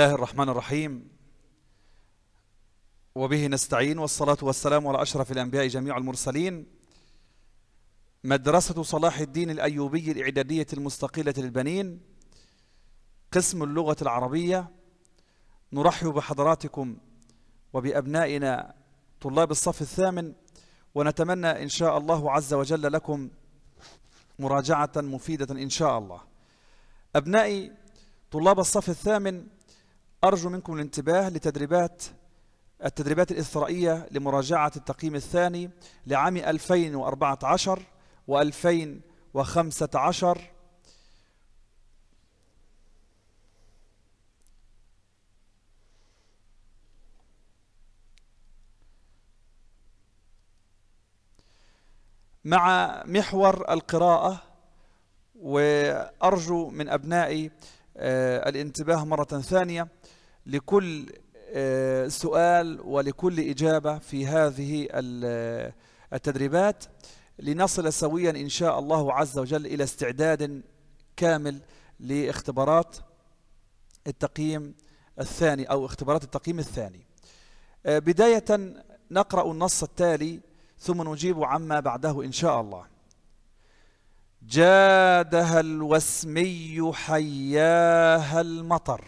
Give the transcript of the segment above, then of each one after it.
الله الرحمن الرحيم وبه نستعين والصلاة والسلام على أشرف الأنبياء جميع المرسلين مدرسة صلاح الدين الأيوبي الإعدادية المستقلة للبنين قسم اللغة العربية نرحب بحضراتكم وبأبنائنا طلاب الصف الثامن ونتمنى إن شاء الله عز وجل لكم مراجعة مفيدة إن شاء الله أبنائي طلاب الصف الثامن أرجو منكم الانتباه لتدريبات التدريبات الإثرائية لمراجعة التقييم الثاني لعام 2014 و2015 مع محور القراءة وأرجو من أبنائي آه، الانتباه مرة ثانية لكل آه، سؤال ولكل إجابة في هذه آه، التدريبات لنصل سويا إن شاء الله عز وجل إلى استعداد كامل لاختبارات التقييم الثاني أو اختبارات التقييم الثاني آه، بداية نقرأ النص التالي ثم نجيب عما بعده إن شاء الله جادها الوسمي حياها المطر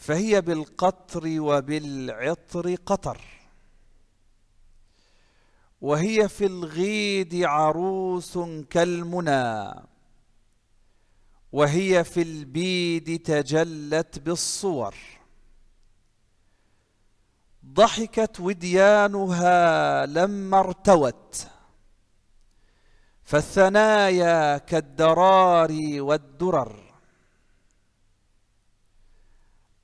فهي بالقطر وبالعطر قطر وهي في الغيد عروس كالمنى وهي في البيد تجلت بالصور ضحكت وديانها لما ارتوت فالثنايا كالدراري والدرر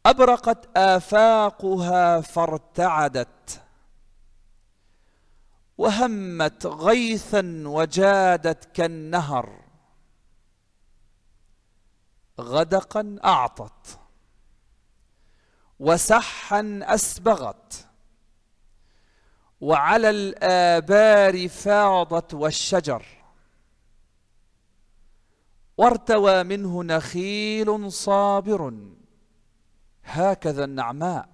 أبرقت آفاقها فارتعدت وهمت غيثا وجادت كالنهر غدقا أعطت وسحا أسبغت وعلى الآبار فاضت والشجر وارتوى منه نخيل صابر هكذا النعماء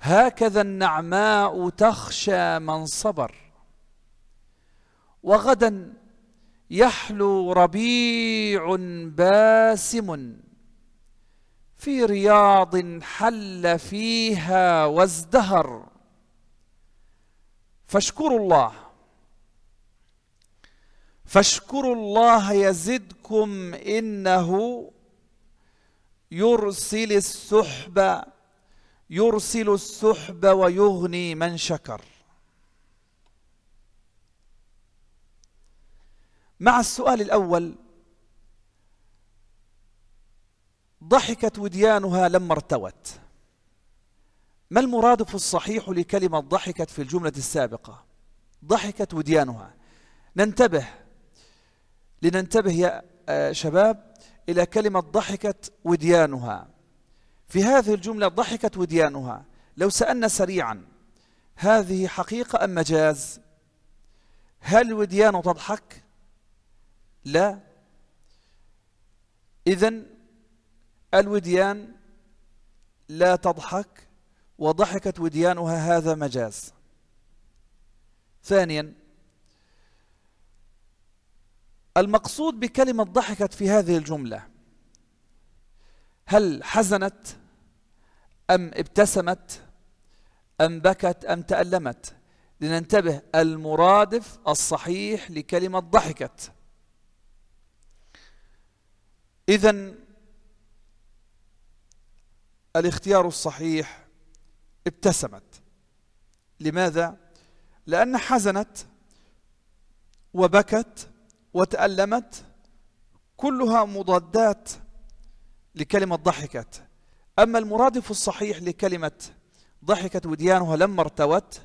هكذا النعماء تخشى من صبر وغدا يحلو ربيع باسم في رياض حل فيها وازدهر فاشكروا الله فاشكروا الله يزدكم انه يرسل السحب يرسل السحب ويغني من شكر مع السؤال الأول ضحكت وديانها لما ارتوت ما المرادف الصحيح لكلمة ضحكت في الجملة السابقة ضحكت وديانها ننتبه لننتبه يا آه، شباب إلى كلمة ضحكت وديانها في هذه الجملة ضحكت وديانها لو سألنا سريعا هذه حقيقة أم مجاز هل وديان تضحك لا إذن الوديان لا تضحك وضحكت وديانها هذا مجاز ثانيا المقصود بكلمة ضحكت في هذه الجملة هل حزنت أم ابتسمت أم بكت أم تألمت لننتبه المرادف الصحيح لكلمة ضحكت إذا الاختيار الصحيح ابتسمت لماذا؟ لأن حزنت وبكت وتألمت كلها مضادات لكلمة ضحكت أما المرادف الصحيح لكلمة ضحكت وديانها لما ارتوت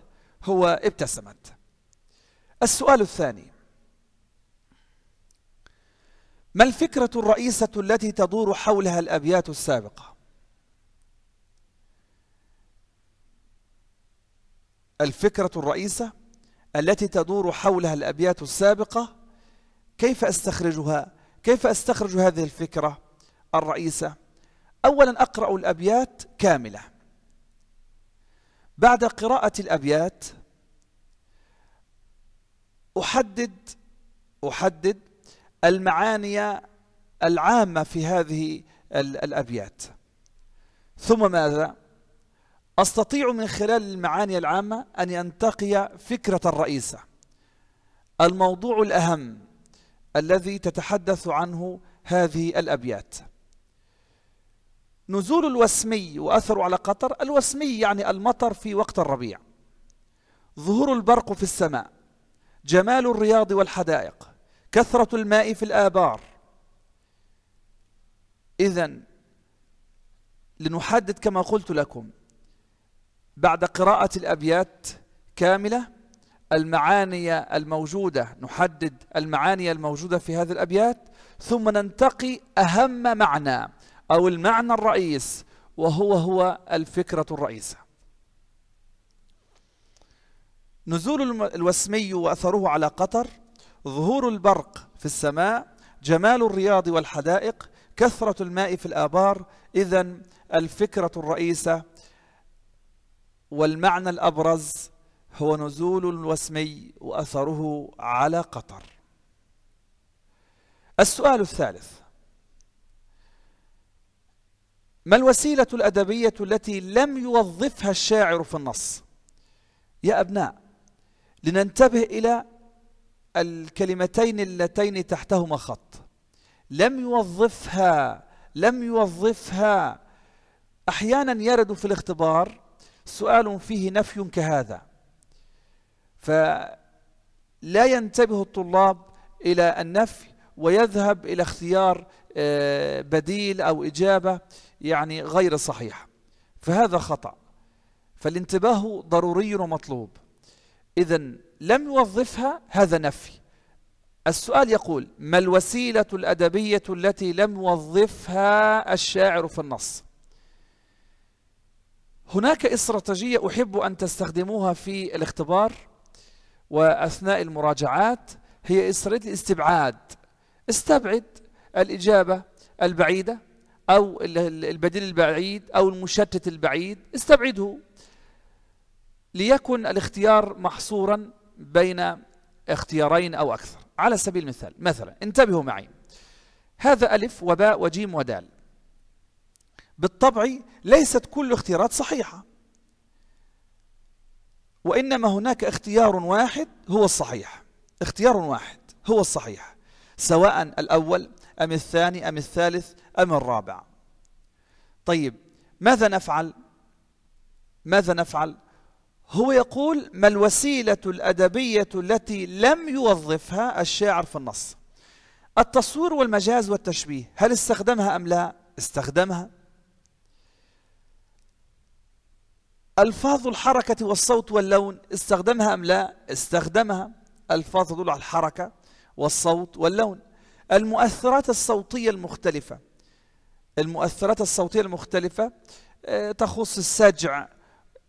هو ابتسمت السؤال الثاني ما الفكرة الرئيسة التي تدور حولها الأبيات السابقة الفكرة الرئيسة التي تدور حولها الأبيات السابقة كيف أستخرجها كيف أستخرج هذه الفكرة الرئيسة أولا أقرأ الأبيات كاملة بعد قراءة الأبيات أحدد أحدد المعاني العامة في هذه الأبيات ثم ماذا؟ أستطيع من خلال المعاني العامة أن ينتقي فكرة الرئيسة الموضوع الأهم الذي تتحدث عنه هذه الأبيات نزول الوسمي وأثره على قطر الوسمي يعني المطر في وقت الربيع ظهور البرق في السماء جمال الرياض والحدائق كثرة الماء في الآبار إذا لنحدد كما قلت لكم بعد قراءة الأبيات كاملة المعاني الموجودة نحدد المعاني الموجودة في هذه الأبيات ثم ننتقي أهم معنى أو المعنى الرئيس وهو هو الفكرة الرئيسة نزول الوسمي وأثره على قطر ظهور البرق في السماء جمال الرياض والحدائق كثرة الماء في الآبار إذا الفكرة الرئيسة والمعنى الأبرز هو نزول وسمي وأثره على قطر السؤال الثالث ما الوسيلة الأدبية التي لم يوظفها الشاعر في النص يا أبناء لننتبه إلى الكلمتين اللتين تحتهما خط لم يوظفها لم يوظفها أحيانا يرد في الاختبار سؤال فيه نفي كهذا فلا ينتبه الطلاب إلى النفي ويذهب إلى اختيار آه، بديل أو إجابة يعني غير صحيحة فهذا خطأ فالانتباه ضروري ومطلوب إذا لم يوظفها هذا نفي السؤال يقول ما الوسيلة الأدبية التي لم يوظفها الشاعر في النص هناك استراتيجية أحب أن تستخدموها في الاختبار وأثناء المراجعات هي إسرائيل الاستبعاد استبعد الإجابة البعيدة أو البديل البعيد أو المشتت البعيد استبعده ليكن الاختيار محصورا بين اختيارين أو أكثر على سبيل المثال مثلا انتبهوا معي هذا ألف وباء وجيم ودال بالطبع ليست كل اختيارات صحيحة وإنما هناك اختيار واحد هو الصحيح اختيار واحد هو الصحيح سواء الأول أم الثاني أم الثالث أم الرابع طيب ماذا نفعل ماذا نفعل هو يقول ما الوسيلة الأدبية التي لم يوظفها الشاعر في النص التصوير والمجاز والتشبيه هل استخدمها أم لا استخدمها ألفاظ الحركة والصوت واللون استخدمها أم لا استخدمها ألفاظ تدل على الحركة والصوت واللون المؤثرات الصوتية المختلفة المؤثرات الصوتية المختلفة آه، تخص السجع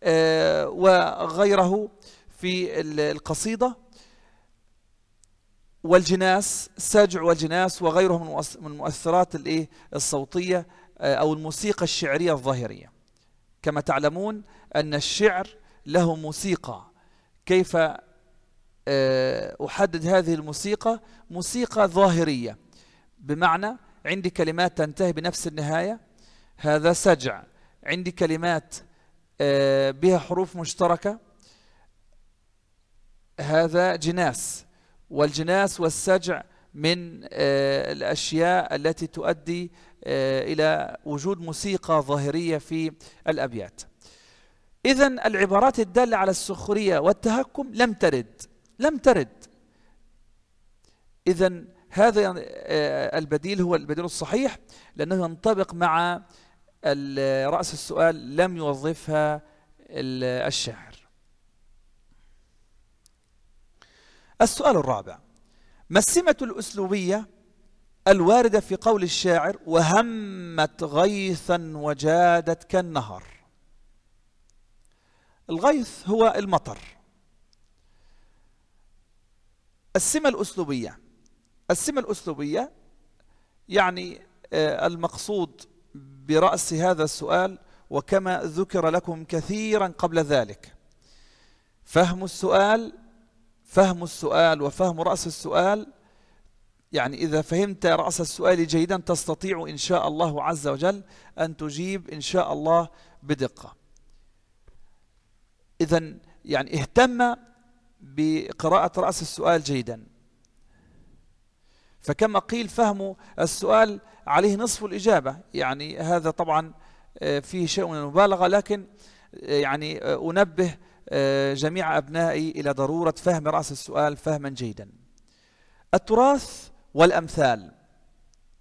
آه، وغيره في القصيدة والجناس سجع والجناس وغيره من المؤثرات الايه الصوتية آه، أو الموسيقى الشعرية الظاهرية كما تعلمون أن الشعر له موسيقى كيف آه، أحدد هذه الموسيقى موسيقى ظاهرية بمعنى عندي كلمات تنتهي بنفس النهاية هذا سجع عندي كلمات آه، بها حروف مشتركة هذا جناس والجناس والسجع من آه، الأشياء التي تؤدي إلى وجود موسيقى ظاهرية في الأبيات إذا العبارات الدالة على السخرية والتهكم لم ترد لم ترد إذا هذا آه، البديل هو البديل الصحيح لأنه ينطبق مع رأس السؤال لم يوظفها الشاعر السؤال الرابع ما السمة الأسلوبية الواردة في قول الشاعر وهمت غيثا وجادت كالنهر الغيث هو المطر السمة الأسلوبية السمة الأسلوبية يعني آه، المقصود برأس هذا السؤال وكما ذكر لكم كثيرا قبل ذلك فهم السؤال فهم السؤال وفهم رأس السؤال يعني إذا فهمت رأس السؤال جيدا تستطيع إن شاء الله عز وجل أن تجيب إن شاء الله بدقة إذا يعني اهتم بقراءة رأس السؤال جيدا فكما قيل فهم السؤال عليه نصف الإجابة يعني هذا طبعا آه، فيه شيء من المبالغة لكن آه، يعني آه، أنبه جميع أبنائي إلى ضرورة فهم رأس السؤال فهما جيدا التراث والأمثال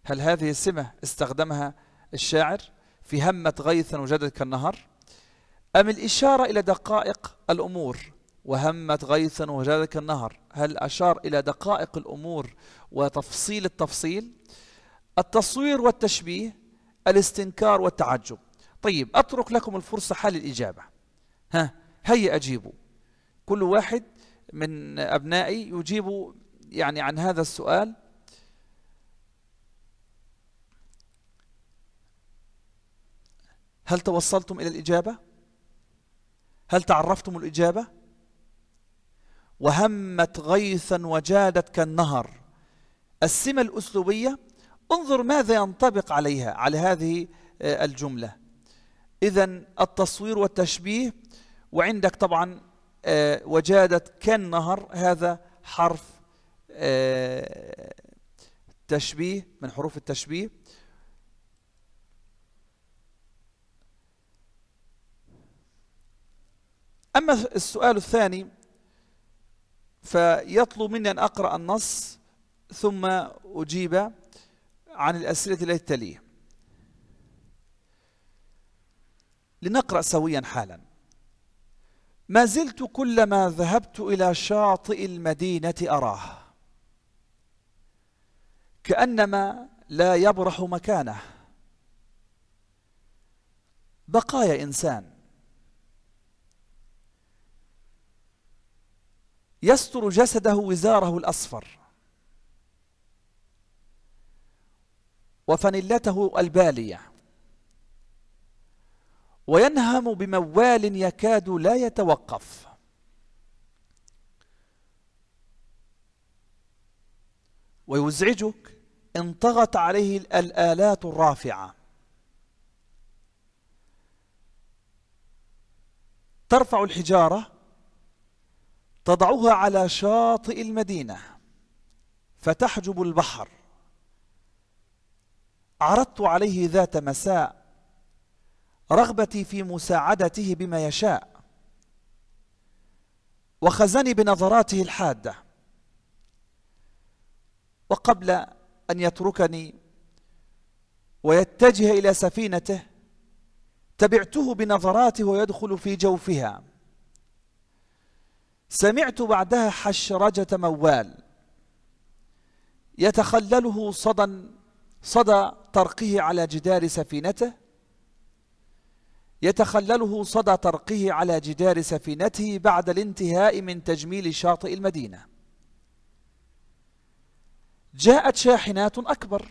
هل هذه السمة استخدمها الشاعر في همة غيثا وجدت كالنهر أم الإشارة إلى دقائق الأمور وهمت غيثا وجلك النهر هل أشار إلى دقائق الأمور وتفصيل التفصيل التصوير والتشبيه الاستنكار والتعجب طيب أترك لكم الفرصة حال الإجابة ها هيا أجيبوا كل واحد من أبنائي يجيب يعني عن هذا السؤال هل توصلتم إلى الإجابة؟ هل تعرفتم الإجابة؟ وهمت غيثا وجادت كالنهر السمة الأسلوبية انظر ماذا ينطبق عليها على هذه آه، الجملة إذا التصوير والتشبيه وعندك طبعا آه، وجادت كالنهر هذا حرف آه، تشبيه من حروف التشبيه أما السؤال الثاني فيطلب مني أن أقرأ النص ثم أجيب عن الأسئلة التي تليه لنقرأ سويا حالا ما زلت كلما ذهبت إلى شاطئ المدينة أراه كأنما لا يبرح مكانه بقايا إنسان يستر جسده وزاره الأصفر وفنلته البالية وينهم بموال يكاد لا يتوقف ويزعجك إن طغت عليه الآلات الرافعة ترفع الحجارة تضعها على شاطئ المدينة فتحجب البحر عرضت عليه ذات مساء رغبتي في مساعدته بما يشاء وخزني بنظراته الحادة وقبل أن يتركني ويتجه إلى سفينته تبعته بنظراته ويدخل في جوفها سمعت بعدها حشرجة موال يتخلله صدى صدى طرقه على جدار سفينته يتخلله صدى طرقه على جدار سفينته بعد الانتهاء من تجميل شاطئ المدينة جاءت شاحنات أكبر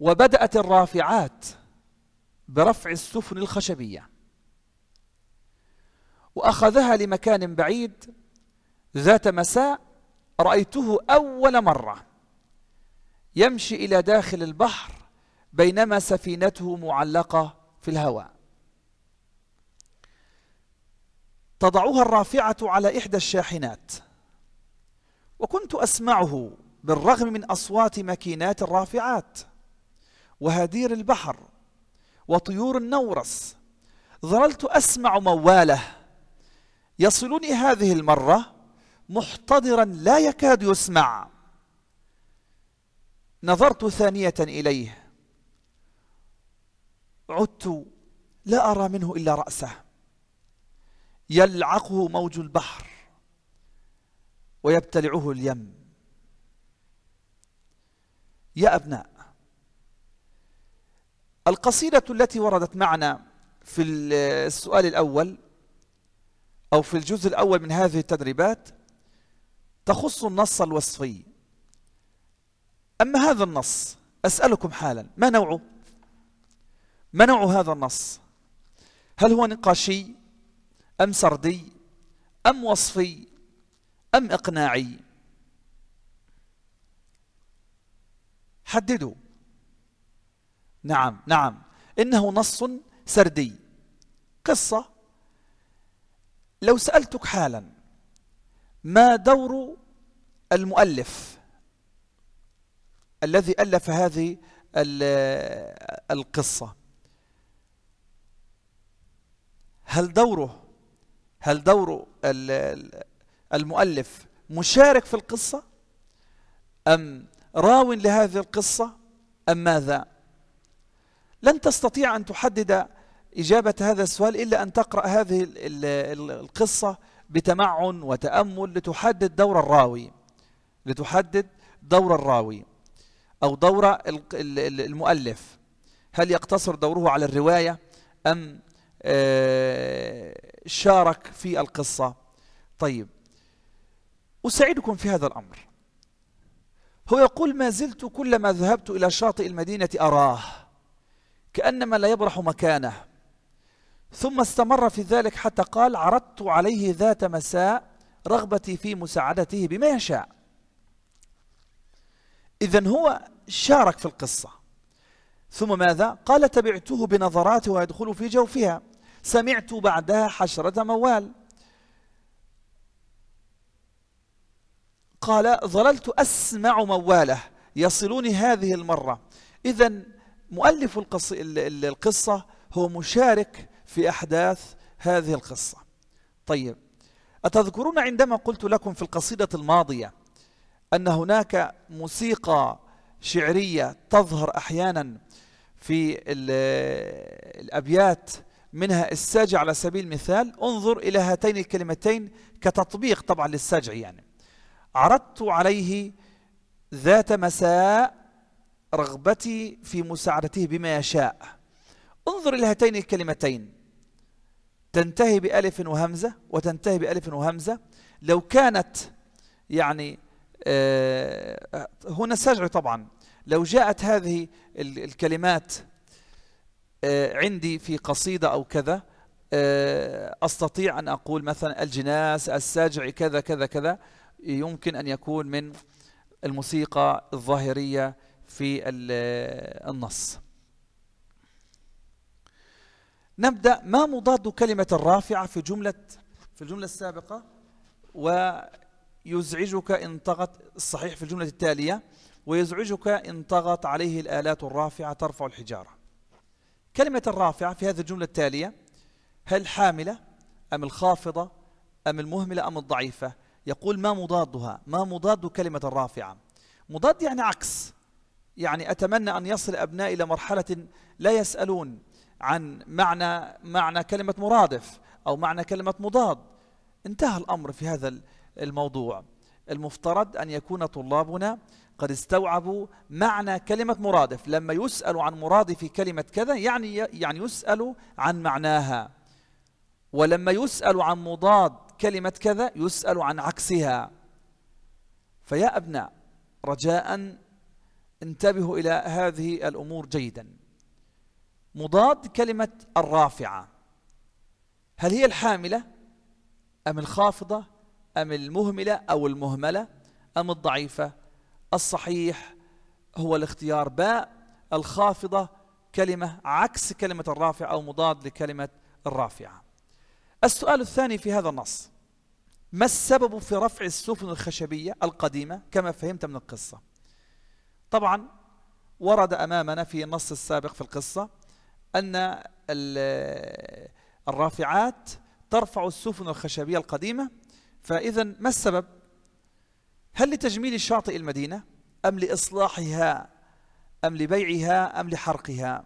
وبدأت الرافعات برفع السفن الخشبيه وأخذها لمكان بعيد ذات مساء رأيته أول مرة يمشي إلى داخل البحر بينما سفينته معلقة في الهواء تضعها الرافعة على إحدى الشاحنات وكنت أسمعه بالرغم من أصوات ماكينات الرافعات وهدير البحر وطيور النورس ظللت أسمع مواله يصلني هذه المرة محتضرا لا يكاد يسمع نظرت ثانية إليه عدت لا أرى منه إلا رأسه يلعقه موج البحر ويبتلعه اليم يا أبناء القصيدة التي وردت معنا في السؤال الأول أو في الجزء الأول من هذه التدريبات تخص النص الوصفي أما هذا النص أسألكم حالا ما نوعه؟ ما نوع هذا النص؟ هل هو نقاشي أم سردي أم وصفي أم إقناعي؟ حددوا نعم نعم إنه نص سردي قصة لو سألتك حالا ما دور المؤلف الذي ألف هذه القصة هل دوره هل دور المؤلف مشارك في القصة أم راو لهذه القصة أم ماذا لن تستطيع أن تحدد إجابة هذا السؤال إلا أن تقرأ هذه القصة بتمعن وتأمل لتحدد دور الراوي لتحدد دور الراوي أو دور المؤلف هل يقتصر دوره على الرواية أم آه، شارك في القصة طيب أساعدكم في هذا الأمر هو يقول ما زلت كلما ذهبت إلى شاطئ المدينة أراه كأنما لا يبرح مكانه ثم استمر في ذلك حتى قال عرضت عليه ذات مساء رغبتي في مساعدته بما يشاء إذا هو شارك في القصة ثم ماذا؟ قال تبعته بنظراته ويدخل في جوفها سمعت بعدها حشرة موال قال ظللت أسمع مواله يصلوني هذه المرة إذا مؤلف القصة هو مشارك في أحداث هذه القصة طيب أتذكرون عندما قلت لكم في القصيدة الماضية أن هناك موسيقى شعرية تظهر أحيانا في الأبيات منها الساجع على سبيل المثال انظر إلى هاتين الكلمتين كتطبيق طبعا للساجع يعني عرضت عليه ذات مساء رغبتي في مساعدته بما يشاء انظر إلى هاتين الكلمتين تنتهي بألف وهمزة وتنتهي بألف وهمزة لو كانت يعني آه، هنا سجع طبعا لو جاءت هذه الكلمات آه، عندي في قصيدة أو كذا آه، أستطيع أن أقول مثلا الجناس الساجع كذا كذا كذا يمكن أن يكون من الموسيقى الظاهرية في النص نبدأ ما مضاد كلمة الرافعة في جملة في الجملة السابقة ويزعجك إن طغت الصحيح في الجملة التالية ويزعجك إن طغت عليه الآلات الرافعة ترفع الحجارة كلمة الرافعة في هذه الجملة التالية هل حاملة أم الخافضة أم المهملة أم الضعيفة يقول ما مضادها ما مضاد كلمة الرافعة مضاد يعني عكس يعني أتمنى أن يصل أبنائي إلى مرحلة لا يسألون عن معنى معنى كلمة مرادف أو معنى كلمة مضاد انتهى الأمر في هذا الموضوع المفترض أن يكون طلابنا قد استوعبوا معنى كلمة مرادف لما يسأل عن مرادف كلمة كذا يعني يعني يسأل عن معناها ولما يسأل عن مضاد كلمة كذا يسأل عن عكسها فيا أبناء رجاء انتبهوا إلى هذه الأمور جيداً مضاد كلمة الرافعة هل هي الحاملة أم الخافضة أم المهملة أو المهملة أم الضعيفة الصحيح هو الاختيار باء الخافضة كلمة عكس كلمة الرافعة أو مضاد لكلمة الرافعة السؤال الثاني في هذا النص ما السبب في رفع السفن الخشبية القديمة كما فهمت من القصة طبعا ورد أمامنا في النص السابق في القصة أن الرافعات ترفع السفن الخشبية القديمة فإذا ما السبب؟ هل لتجميل شاطئ المدينة أم لإصلاحها أم لبيعها أم لحرقها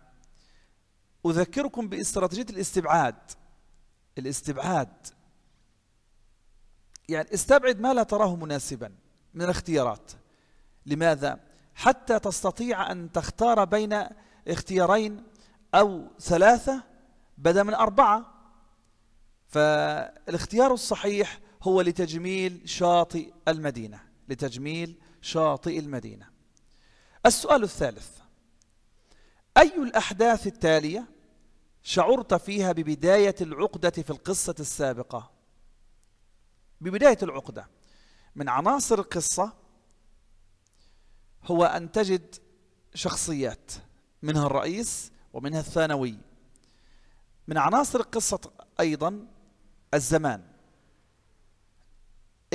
أذكركم باستراتيجية الاستبعاد الاستبعاد يعني استبعد ما لا تراه مناسبا من الاختيارات لماذا؟ حتى تستطيع أن تختار بين اختيارين أو ثلاثة بدأ من أربعة فالاختيار الصحيح هو لتجميل شاطئ المدينة لتجميل شاطئ المدينة السؤال الثالث أي الأحداث التالية شعرت فيها ببداية العقدة في القصة السابقة ببداية العقدة من عناصر القصة هو أن تجد شخصيات منها الرئيس ومنها الثانوي من عناصر القصة أيضا الزمان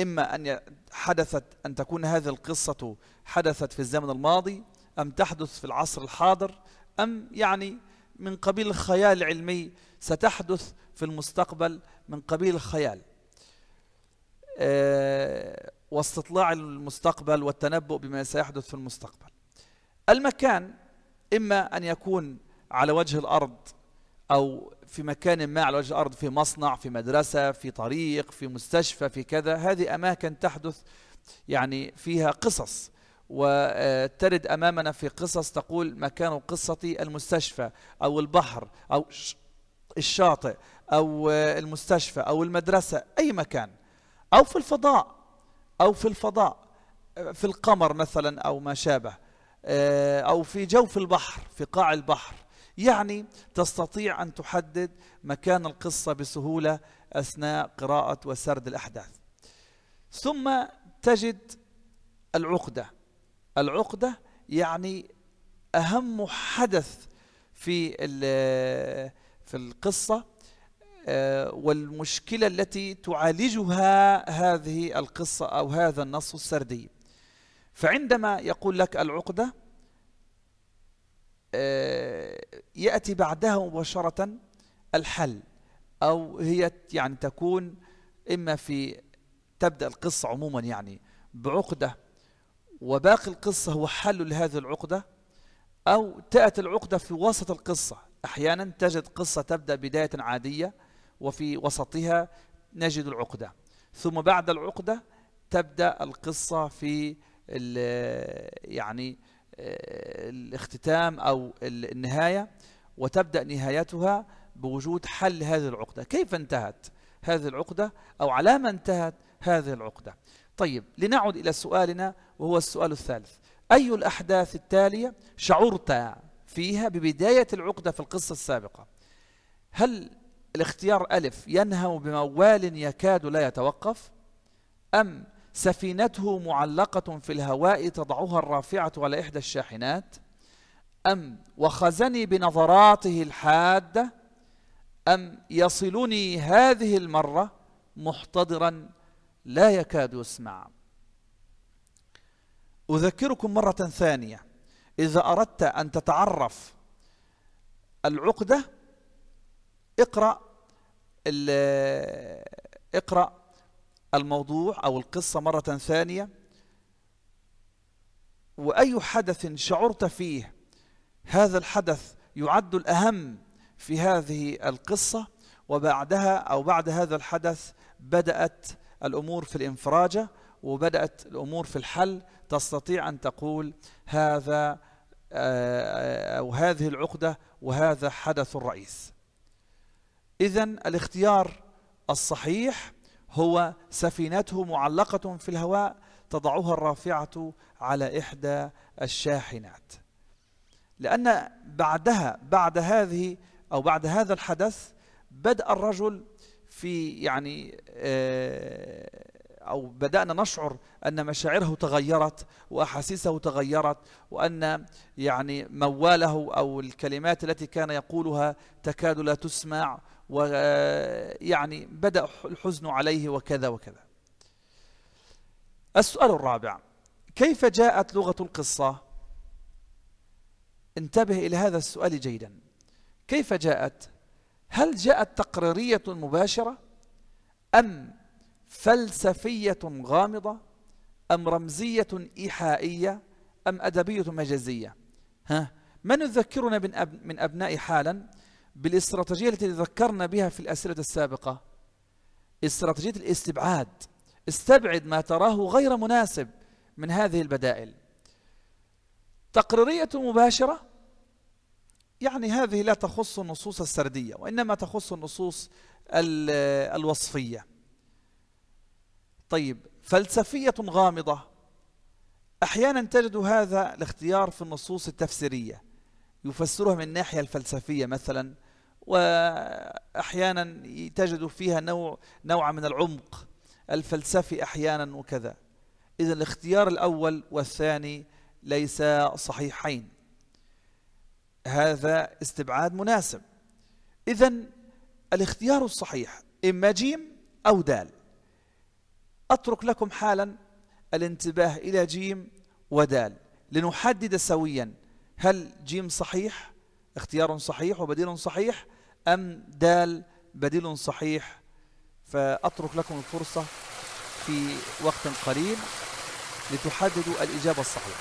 إما أن حدثت أن تكون هذه القصة حدثت في الزمن الماضي أم تحدث في العصر الحاضر أم يعني من قبيل الخيال العلمي ستحدث في المستقبل من قبيل الخيال أه واستطلاع المستقبل والتنبؤ بما سيحدث في المستقبل المكان إما أن يكون على وجه الأرض أو في مكان ما على وجه الأرض في مصنع في مدرسة في طريق في مستشفى في كذا هذه أماكن تحدث يعني فيها قصص وترد أمامنا في قصص تقول مكان قصتي المستشفى أو البحر أو الشاطئ أو المستشفى أو المدرسة أي مكان أو في الفضاء أو في الفضاء في القمر مثلا أو ما شابه آه، أو في جوف البحر في قاع البحر يعني تستطيع أن تحدد مكان القصة بسهولة أثناء قراءة وسرد الأحداث ثم تجد العقدة العقدة يعني أهم حدث في في القصة آه، والمشكلة التي تعالجها هذه القصة أو هذا النص السردي فعندما يقول لك العقدة آه، يأتي بعدها مباشرة الحل أو هي يعني تكون إما في تبدأ القصة عموما يعني بعقدة وباقي القصة هو حل لهذه العقدة أو تأتي العقدة في وسط القصة أحيانا تجد قصة تبدأ بداية عادية وفي وسطها نجد العقدة ثم بعد العقدة تبدأ القصة في يعني الاختتام أو النهاية وتبدأ نهايتها بوجود حل هذه العقدة كيف انتهت هذه العقدة أو على ما انتهت هذه العقدة طيب لنعد إلى سؤالنا وهو السؤال الثالث أي الأحداث التالية شعرت فيها ببداية العقدة في القصة السابقة هل الاختيار ألف ينهم بموال يكاد لا يتوقف أم سفينته معلقة في الهواء تضعها الرافعة على إحدى الشاحنات أم وخزني بنظراته الحادة أم يصلني هذه المرة محتضرا لا يكاد يسمع أذكركم مرة ثانية إذا أردت أن تتعرف العقدة اقرأ اقرأ الموضوع أو القصة مرة ثانية وأي حدث شعرت فيه هذا الحدث يعد الأهم في هذه القصة وبعدها أو بعد هذا الحدث بدأت الأمور في الانفراجة وبدأت الأمور في الحل تستطيع أن تقول هذا آه، أو هذه العقدة وهذا حدث الرئيس إذا الاختيار الصحيح هو سفينته معلقة في الهواء تضعها الرافعة على إحدى الشاحنات لأن بعدها بعد هذه أو بعد هذا الحدث بدأ الرجل في يعني آه، أو بدأنا نشعر أن مشاعره تغيرت وأحاسيسه تغيرت وأن يعني مواله أو الكلمات التي كان يقولها تكاد لا تسمع ويعني بدأ الحزن عليه وكذا وكذا السؤال الرابع كيف جاءت لغة القصة انتبه إلى هذا السؤال جيدا كيف جاءت هل جاءت تقريرية مباشرة أم فلسفية غامضة أم رمزية إيحائية أم أدبية مجازية ها من يذكرنا من أبناء حالا بالاستراتيجية التي ذكرنا بها في الأسئلة السابقة استراتيجية الاستبعاد استبعد ما تراه غير مناسب من هذه البدائل تقريرية مباشرة يعني هذه لا تخص النصوص السردية وإنما تخص النصوص الوصفية طيب فلسفية غامضة أحيانا تجد هذا الاختيار في النصوص التفسيرية يفسرها من الناحية الفلسفية مثلا وأحيانا تجد فيها نوع نوع من العمق الفلسفي أحيانا وكذا إذا الاختيار الأول والثاني ليس صحيحين هذا استبعاد مناسب إذا الاختيار الصحيح إما جيم أو دال أترك لكم حالا الانتباه إلى جيم ودال لنحدد سويا هل جيم صحيح اختيار صحيح وبديل صحيح أم دال بديل صحيح فأترك لكم الفرصة في وقت قليل لتحددوا الإجابة الصحيحة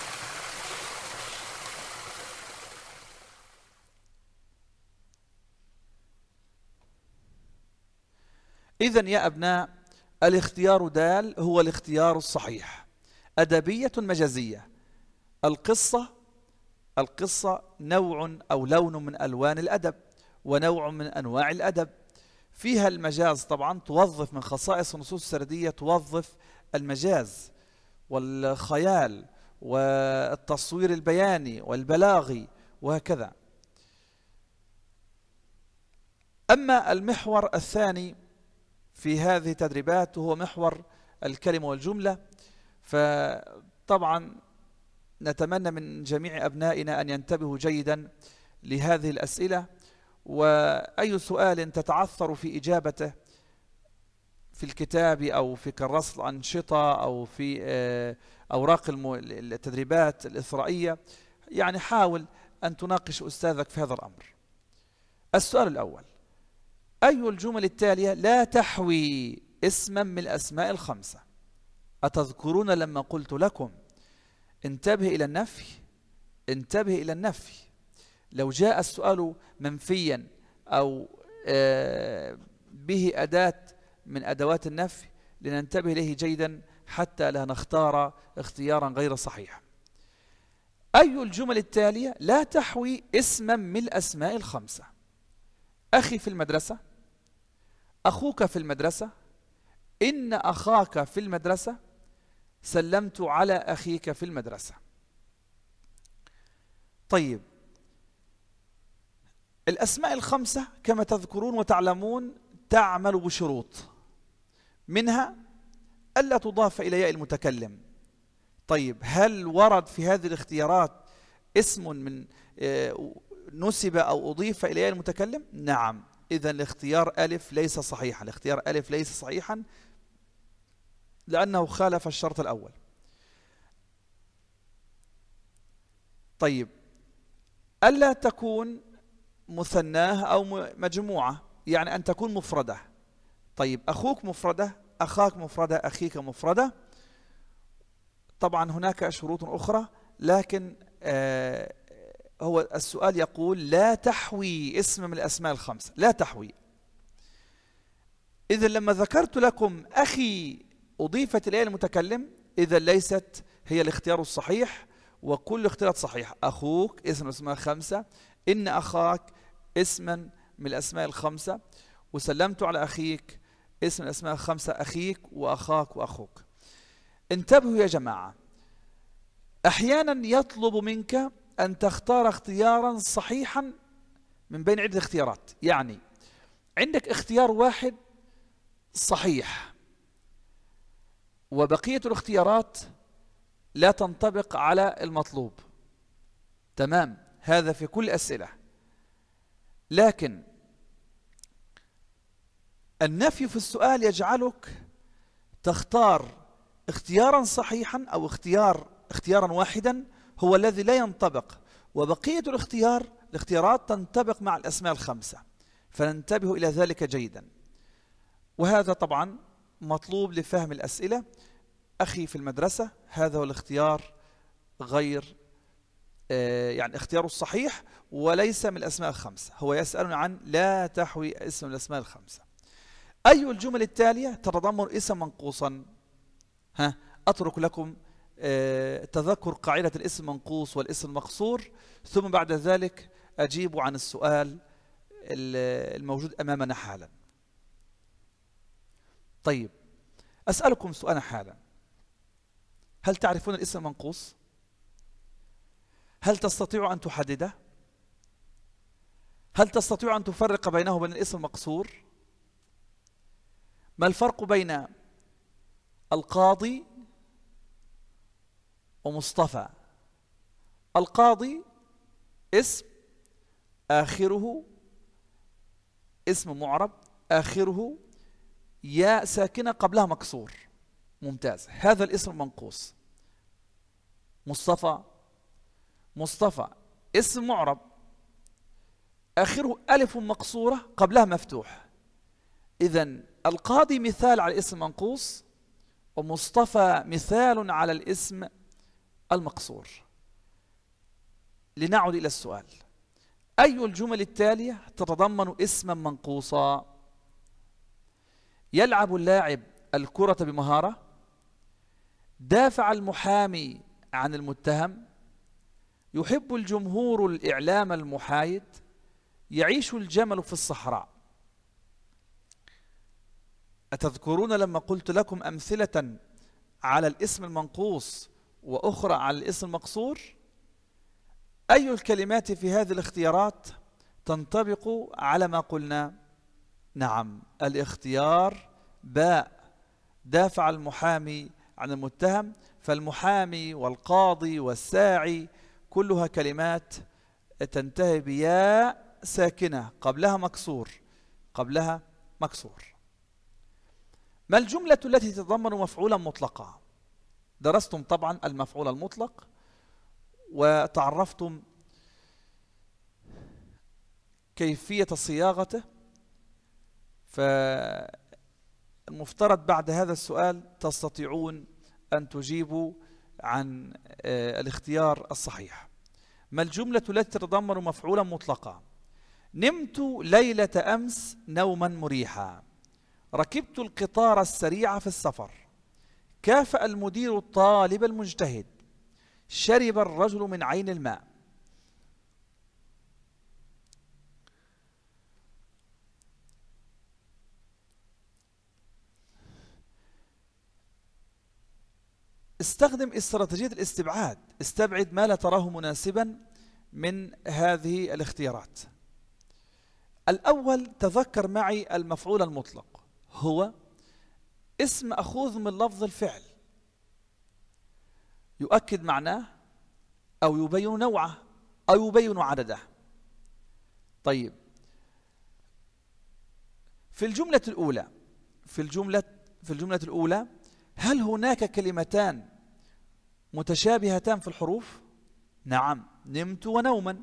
إذا يا أبناء الاختيار دال هو الاختيار الصحيح أدبية مجازية القصة القصة نوع أو لون من ألوان الأدب ونوع من أنواع الأدب فيها المجاز طبعا توظف من خصائص النصوص السردية توظف المجاز والخيال والتصوير البياني والبلاغي وهكذا أما المحور الثاني في هذه التدريبات وهو محور الكلمة والجملة فطبعا نتمنى من جميع أبنائنا أن ينتبهوا جيدا لهذه الأسئلة وأي سؤال تتعثر في إجابته في الكتاب أو في كراس الأنشطة أو في آه، أوراق التدريبات الاسرائيليه يعني حاول أن تناقش أستاذك في هذا الأمر السؤال الأول أي الجمل التالية لا تحوي اسما من الأسماء الخمسة أتذكرون لما قلت لكم انتبه إلى النفي انتبه إلى النفي لو جاء السؤال منفيا أو آه، به أداة من أدوات النفي لننتبه إليه جيدا حتى لا نختار اختيارا غير صحيح أي الجمل التالية لا تحوي اسما من الأسماء الخمسة أخي في المدرسة أخوك في المدرسة إن أخاك في المدرسة سلمت على أخيك في المدرسة طيب الأسماء الخمسة كما تذكرون وتعلمون تعمل بشروط منها ألا تضاف إلى ياء المتكلم طيب هل ورد في هذه الاختيارات اسم من آه، نسب أو أضيف إلى ياء المتكلم نعم إذا الاختيار ألف ليس صحيحا الاختيار ألف ليس صحيحا لأنه خالف الشرط الأول طيب ألا تكون مثناه أو مجموعة يعني أن تكون مفردة طيب أخوك مفردة أخاك مفردة أخيك مفردة طبعا هناك شروط أخرى لكن آه، هو السؤال يقول لا تحوي اسم من الأسماء الخمسة لا تحوي إذا لما ذكرت لكم أخي أضيفت إليه المتكلم إذا ليست هي الاختيار الصحيح وكل اختيارات صحيح أخوك اسم الاسماء الخمسه إن أخاك اسما من الأسماء الخمسة وسلمت على أخيك اسم الأسماء الخمسة أخيك وأخاك وأخوك انتبهوا يا جماعة أحيانا يطلب منك أن تختار اختيارا صحيحا من بين عدة اختيارات يعني عندك اختيار واحد صحيح وبقية الاختيارات لا تنطبق على المطلوب تمام هذا في كل الأسئلة لكن النفي في السؤال يجعلك تختار اختيارا صحيحا أو اختيار اختيارا واحدا هو الذي لا ينطبق وبقية الاختيار الاختيارات تنطبق مع الأسماء الخمسة فننتبه إلى ذلك جيدا وهذا طبعا مطلوب لفهم الأسئلة أخي في المدرسة هذا هو الاختيار غير آه، يعني اختياره الصحيح وليس من الأسماء الخمسة هو يسأل عن لا تحوي اسم الأسماء الخمسة أي الجمل التالية تتضمن اسم منقوصا ها أترك لكم آه، تذكر قاعدة الاسم المنقوص والاسم المقصور ثم بعد ذلك أجيب عن السؤال الموجود أمامنا حالا طيب أسألكم سؤالا حالا هل تعرفون الاسم المنقوص؟ هل تستطيع أن تحدده؟ هل تستطيع أن تفرق بينه وبين الاسم المقصور؟ ما الفرق بين القاضي ومصطفى؟ القاضي اسم آخره اسم معرب آخره ياء ساكنة قبلها مكسور ممتاز هذا الاسم منقوص مصطفى مصطفى اسم معرب آخره ألف مقصورة قبلها مفتوح إذا القاضي مثال على الاسم منقوص ومصطفى مثال على الاسم المقصور لنعد إلى السؤال أي الجمل التالية تتضمن اسما منقوصا يلعب اللاعب الكرة بمهارة دافع المحامي عن المتهم يحب الجمهور الإعلام المحايد يعيش الجمل في الصحراء أتذكرون لما قلت لكم أمثلة على الاسم المنقوص وأخرى على الاسم المقصور أي الكلمات في هذه الاختيارات تنطبق على ما قلنا نعم الاختيار باء دافع المحامي عن المتهم فالمحامي والقاضي والساعي كلها كلمات تنتهي بياء ساكنة قبلها مكسور قبلها مكسور ما الجملة التي تتضمن مفعولا مطلقا درستم طبعا المفعول المطلق وتعرفتم كيفية صياغته فالمفترض بعد هذا السؤال تستطيعون أن تجيبوا عن آه، الاختيار الصحيح ما الجملة التي تتضمن مفعولا مطلقا نمت ليلة أمس نوما مريحا ركبت القطار السريع في السفر كافأ المدير الطالب المجتهد شرب الرجل من عين الماء استخدم استراتيجية الاستبعاد استبعد ما لا تراه مناسبا من هذه الاختيارات الأول تذكر معي المفعول المطلق هو اسم أخوذ من لفظ الفعل يؤكد معناه أو يبين نوعه أو يبين عدده طيب في الجملة الأولى في الجملة في الجملة الأولى هل هناك كلمتان متشابهتان في الحروف نعم نمت ونوما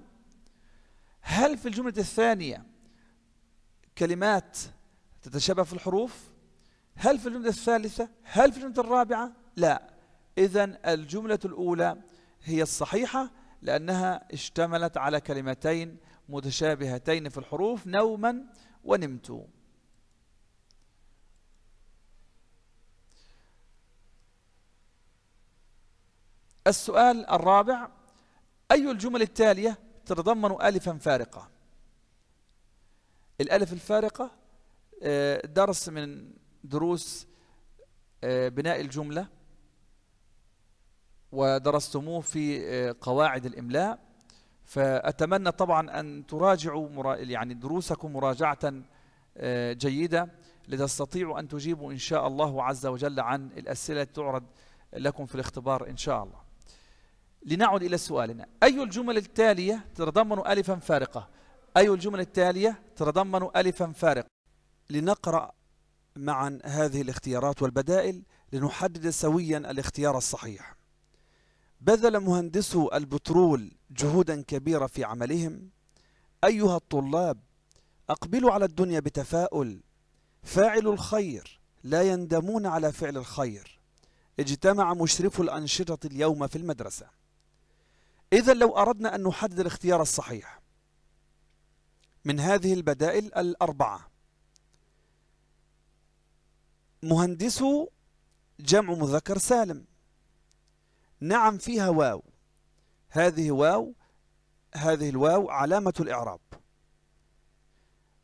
هل في الجملة الثانية كلمات تتشابه في الحروف هل في الجملة الثالثة هل في الجملة الرابعة لا إذا الجملة الأولى هي الصحيحة لأنها اشتملت على كلمتين متشابهتين في الحروف نوما ونمت السؤال الرابع أي الجمل التالية تتضمن ألفا فارقة الألف الفارقة آه، درس من دروس آه، بناء الجملة ودرستموه في آه، قواعد الإملاء فأتمنى طبعا أن تراجعوا يعني دروسكم مراجعة جيدة لتستطيعوا أن تجيبوا إن شاء الله عز وجل عن الأسئلة تعرض لكم في الاختبار إن شاء الله لنعد إلى سؤالنا أي الجمل التالية تتضمن ألفا فارقة أي الجمل التالية تتضمن ألفا فارقة لنقرأ معا هذه الاختيارات والبدائل لنحدد سويا الاختيار الصحيح بذل مهندسو البترول جهودا كبيرة في عملهم أيها الطلاب أقبلوا على الدنيا بتفاؤل فاعل الخير لا يندمون على فعل الخير اجتمع مشرف الأنشطة اليوم في المدرسة إذا لو أردنا أن نحدد الاختيار الصحيح من هذه البدائل الأربعة مهندس جمع مذكر سالم نعم فيها واو هذه واو هذه الواو علامة الإعراب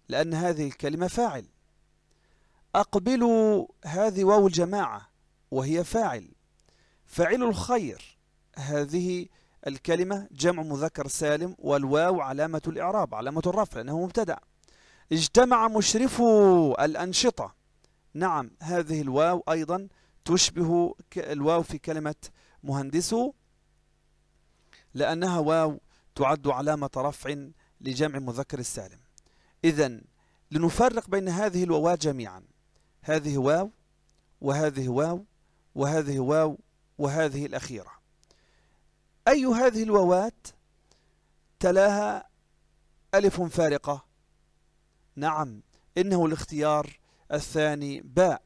لأن هذه الكلمة فاعل أقبلوا هذه واو الجماعة وهي فاعل فاعل الخير هذه الكلمة جمع مذكر سالم والواو علامة الإعراب علامة الرفع لأنه مبتدأ اجتمع مشرفو الأنشطة نعم هذه الواو أيضا تشبه الواو في كلمة مهندسو لأنها واو تعد علامة رفع لجمع مذكر السالم إذا لنفرق بين هذه الواوات جميعا هذه واو وهذه واو وهذه واو وهذه الأخيرة أي هذه الووات تلاها ألف فارقة نعم إنه الاختيار الثاني باء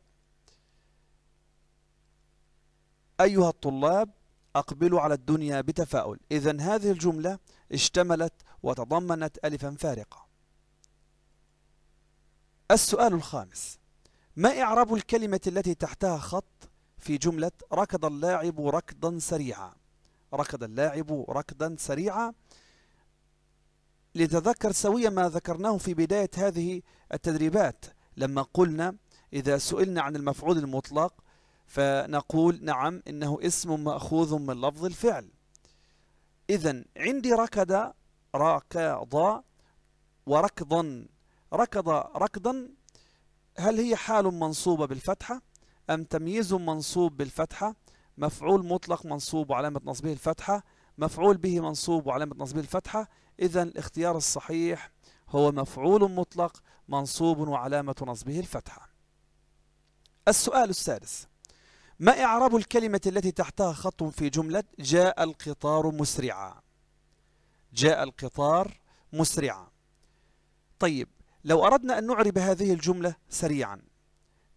أيها الطلاب أقبلوا على الدنيا بتفاؤل إذا هذه الجملة اشتملت وتضمنت ألفا فارقة السؤال الخامس ما إعراب الكلمة التي تحتها خط في جملة ركض اللاعب ركضا سريعا ركض اللاعب ركضا سريعا لتذكر سويا ما ذكرناه في بداية هذه التدريبات لما قلنا إذا سئلنا عن المفعول المطلق فنقول نعم إنه اسم مأخوذ من لفظ الفعل إذا عندي ركض راكضا وركضا ركض ركضا هل هي حال منصوبة بالفتحة أم تمييز منصوب بالفتحة مفعول مطلق منصوب وعلامة نصبه الفتحة مفعول به منصوب وعلامة نصبه الفتحة إذا الاختيار الصحيح هو مفعول مطلق منصوب وعلامة نصبه الفتحة السؤال السادس ما إعراب الكلمة التي تحتها خط في جملة جاء القطار مسرعا جاء القطار مسرعا طيب لو أردنا أن نعرب هذه الجملة سريعا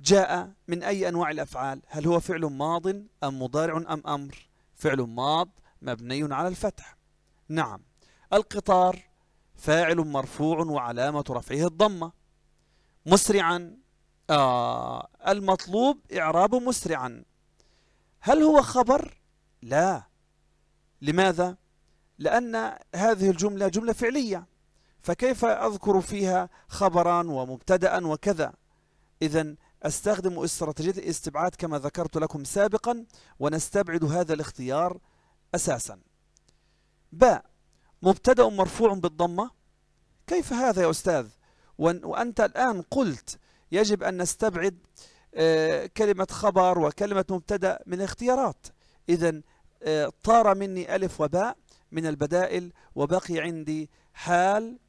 جاء من أي أنواع الأفعال هل هو فعل ماض أم مضارع أم أمر فعل ماض مبني على الفتح نعم القطار فاعل مرفوع وعلامة رفعه الضمة مسرعا آه المطلوب إعراب مسرعا هل هو خبر؟ لا لماذا؟ لأن هذه الجملة جملة فعلية فكيف أذكر فيها خبرا ومبتدأ وكذا إذا استخدم استراتيجية الاستبعاد كما ذكرت لكم سابقا ونستبعد هذا الاختيار أساسا باء مبتدأ مرفوع بالضمة كيف هذا يا أستاذ وأنت الآن قلت يجب أن نستبعد آه، كلمة خبر وكلمة مبتدأ من اختيارات إذا آه، طار مني ألف وباء من البدائل وبقي عندي حال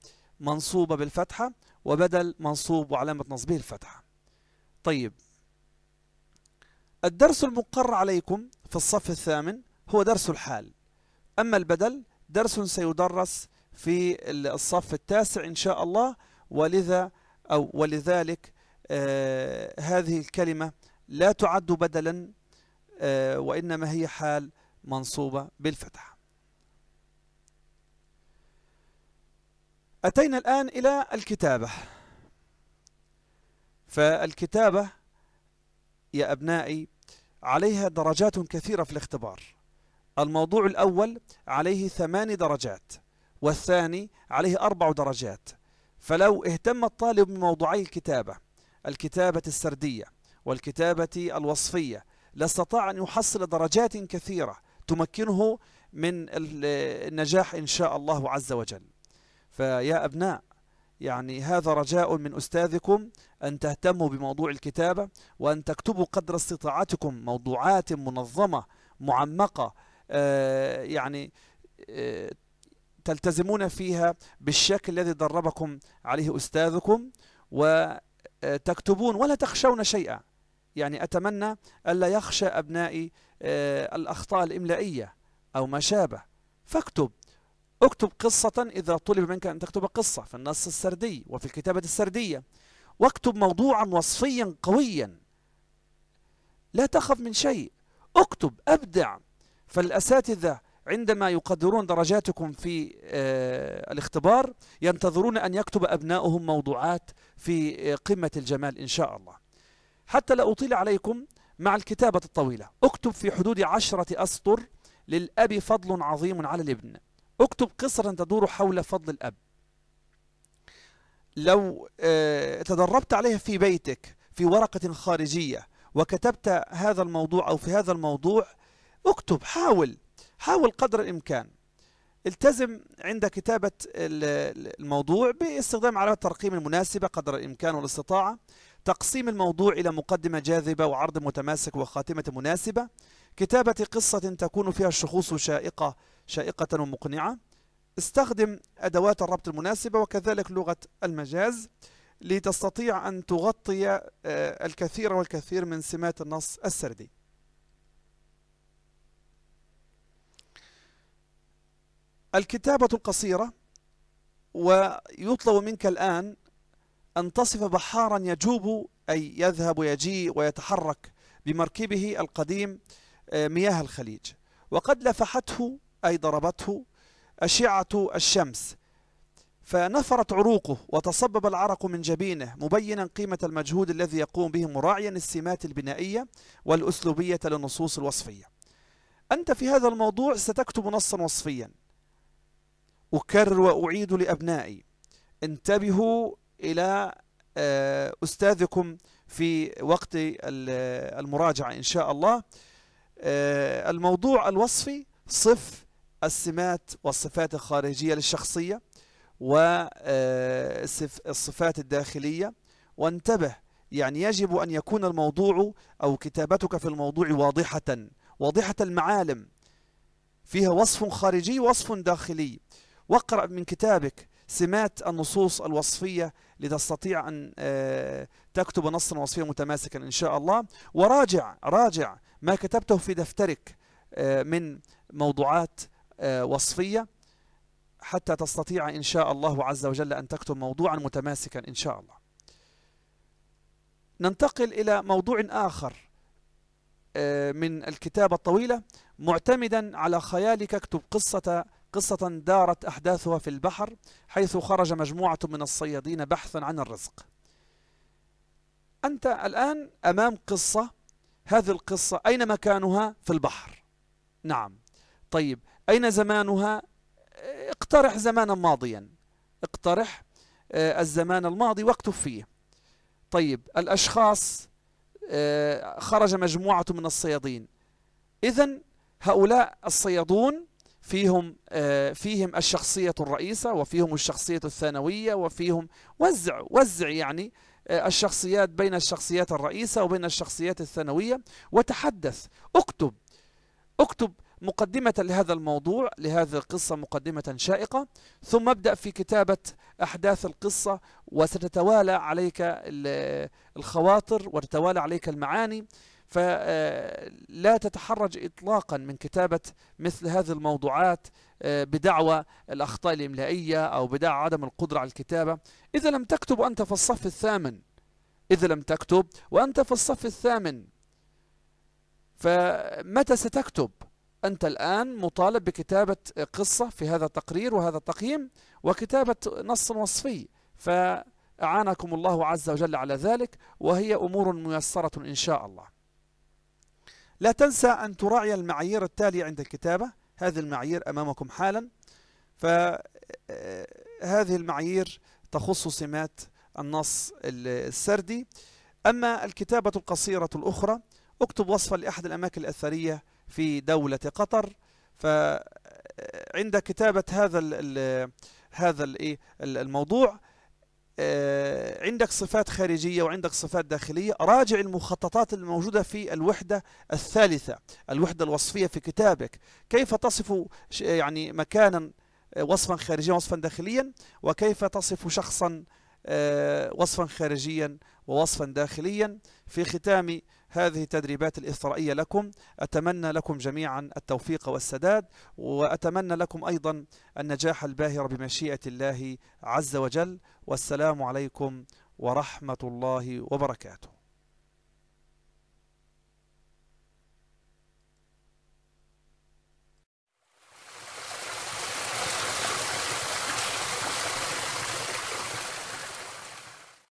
منصوبة بالفتحة وبدل منصوب وعلامة نصبه الفتحة طيب الدرس المقر عليكم في الصف الثامن هو درس الحال أما البدل درس سيدرس في الصف التاسع إن شاء الله ولذا أو ولذلك آه هذه الكلمة لا تعد بدلا آه وإنما هي حال منصوبة بالفتح أتينا الآن إلى الكتابة فالكتابة يا أبنائي عليها درجات كثيرة في الاختبار الموضوع الأول عليه ثمان درجات والثاني عليه أربع درجات فلو اهتم الطالب بموضوعي الكتابة الكتابة السردية والكتابة الوصفية لاستطاع أن يحصل درجات كثيرة تمكنه من النجاح إن شاء الله عز وجل فيا أبناء يعني هذا رجاء من أستاذكم أن تهتموا بموضوع الكتابة وأن تكتبوا قدر استطاعتكم موضوعات منظمة معمقة آه، يعني آه، تلتزمون فيها بالشكل الذي دربكم عليه أستاذكم وتكتبون آه، ولا تخشون شيئا يعني أتمنى ألا يخشى أبنائي الأخطاء الإملائية أو ما شابه فاكتب اكتب قصة إذا طلب منك أن تكتب قصة في النص السردي وفي الكتابة السردية واكتب موضوعا وصفيا قويا لا تخف من شيء اكتب أبدع فالأساتذة عندما يقدرون درجاتكم في آه، الاختبار ينتظرون أن يكتب أبنائهم موضوعات في آه، قمة الجمال إن شاء الله حتى لا أطيل عليكم مع الكتابة الطويلة اكتب في حدود عشرة أسطر للأب فضل عظيم على الابن اكتب قصرا تدور حول فضل الأب لو آه، تدربت عليها في بيتك في ورقة خارجية وكتبت هذا الموضوع أو في هذا الموضوع اكتب حاول حاول قدر الإمكان التزم عند كتابة الموضوع باستخدام علامات الترقيم المناسبة قدر الإمكان والاستطاعة تقسيم الموضوع إلى مقدمة جاذبة وعرض متماسك وخاتمة مناسبة كتابة قصة تكون فيها الشخوص شائقة شائقة ومقنعة استخدم أدوات الربط المناسبة وكذلك لغة المجاز لتستطيع أن تغطي آه، الكثير والكثير من سمات النص السردي الكتابة القصيرة ويطلب منك الآن أن تصف بحارا يجوب أي يذهب ويجيء ويتحرك بمركبه القديم آه، مياه الخليج وقد لفحته أي ضربته أشعة الشمس فنفرت عروقه وتصبب العرق من جبينه مبينا قيمة المجهود الذي يقوم به مراعيا السمات البنائية والأسلوبية للنصوص الوصفية أنت في هذا الموضوع ستكتب نصا وصفيا أكرر وأعيد لأبنائي انتبهوا إلى آه، أستاذكم في وقت المراجعة إن شاء الله آه، الموضوع الوصفي صف السمات والصفات الخارجية للشخصية والصفات آه، الداخلية وانتبه يعني يجب أن يكون الموضوع أو كتابتك في الموضوع واضحة واضحة المعالم فيها وصف خارجي وصف داخلي واقرأ من كتابك سمات النصوص الوصفية لتستطيع أن آه، تكتب نصا وصفيا متماسكا إن شاء الله وراجع راجع ما كتبته في دفترك آه، من موضوعات آه، وصفية حتى تستطيع إن شاء الله عز وجل أن تكتب موضوعا متماسكا إن شاء الله ننتقل إلى موضوع آخر آه، من الكتابة الطويلة معتمدا على خيالك اكتب قصة قصة دارت أحداثها في البحر حيث خرج مجموعة من الصيادين بحثا عن الرزق أنت الآن أمام قصة هذه القصة أين مكانها في البحر نعم طيب أين زمانها اقترح زمانا ماضيا اقترح آه، الزمان الماضي واكتب فيه طيب الأشخاص آه، خرج مجموعة من الصيادين إذا هؤلاء الصيادون فيهم آه، فيهم الشخصية الرئيسة وفيهم الشخصية الثانوية وفيهم وزع وزع يعني الشخصيات بين الشخصيات الرئيسة وبين الشخصيات الثانوية وتحدث اكتب اكتب مقدمة لهذا الموضوع لهذه القصة مقدمة شائقة ثم ابدأ في كتابة أحداث القصة وستتوالى عليك الخواطر وتتوالى عليك المعاني فلا آه، تتحرج إطلاقا من كتابة مثل هذه الموضوعات آه، بدعوى الأخطاء الإملائية أو بدعوى عدم القدرة على الكتابة إذا لم تكتب وأنت في الصف الثامن إذا لم تكتب وأنت في الصف الثامن فمتى ستكتب أنت الآن مطالب بكتابة قصة في هذا التقرير وهذا التقييم وكتابة نص وصفي فأعانكم الله عز وجل على ذلك وهي أمور ميسرة إن شاء الله لا تنسى أن تراعي المعايير التالية عند الكتابة هذه المعايير أمامكم حالا فهذه آه، المعايير تخص سمات النص السردي أما الكتابة القصيرة الأخرى اكتب وصفا لأحد الأماكن الأثرية في دولة قطر فعند كتابة هذا ال هذا ال إيه، الموضوع آه، عندك صفات خارجية وعندك صفات داخلية راجع المخططات الموجودة في الوحدة الثالثة الوحدة الوصفية في كتابك كيف تصف يعني مكانا آه، وصفا خارجيا وصفا داخليا وكيف تصف شخصا آه، وصفا خارجيا ووصفا داخليا في ختام هذه التدريبات الإفطارية لكم أتمنى لكم جميعا التوفيق والسداد وأتمنى لكم أيضا النجاح الباهر بمشيئة الله عز وجل والسلام عليكم ورحمة الله وبركاته